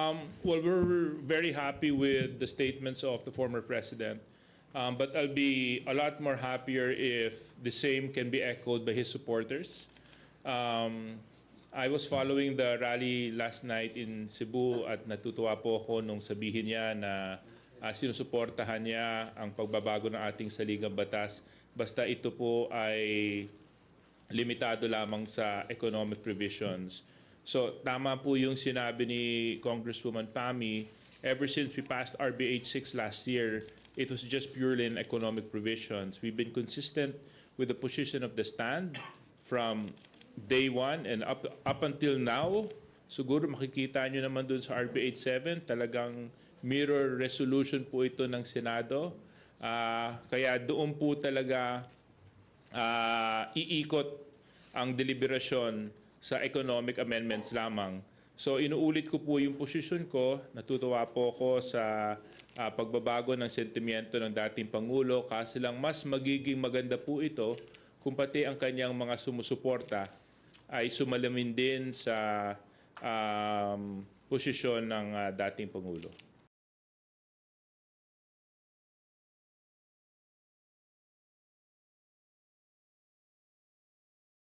Um, well, we're very happy with the statements of the former president. Um, but I'll be a lot more happier if the same can be echoed by his supporters. Um, I was following the rally last night in Cebu at natutuwa po ako nung sabihin niya na uh, sinusuportahan niya ang pagbabago ng ating saligang batas basta ito po ay limitado lamang sa economic provisions. So tama po yung sinabi ni Congresswoman Pami. Ever since we passed RB 86 last year, it was just purely in economic provisions. We've been consistent with the position of the stand from day one and up, up until now. Siguro makikita nyo naman dun sa RB 87, talagang mirror resolution po ito ng Senado. Uh, kaya doon po talaga uh, iikot ang deliberasyon sa economic amendments lamang. So inuulit ko po yung posisyon ko, natutuwa po ako sa uh, pagbabago ng sentimiento ng dating Pangulo kasi lang mas magiging maganda po ito kung pati ang kanyang mga sumusuporta ay sumalamin din sa um, posisyon ng uh, dating Pangulo.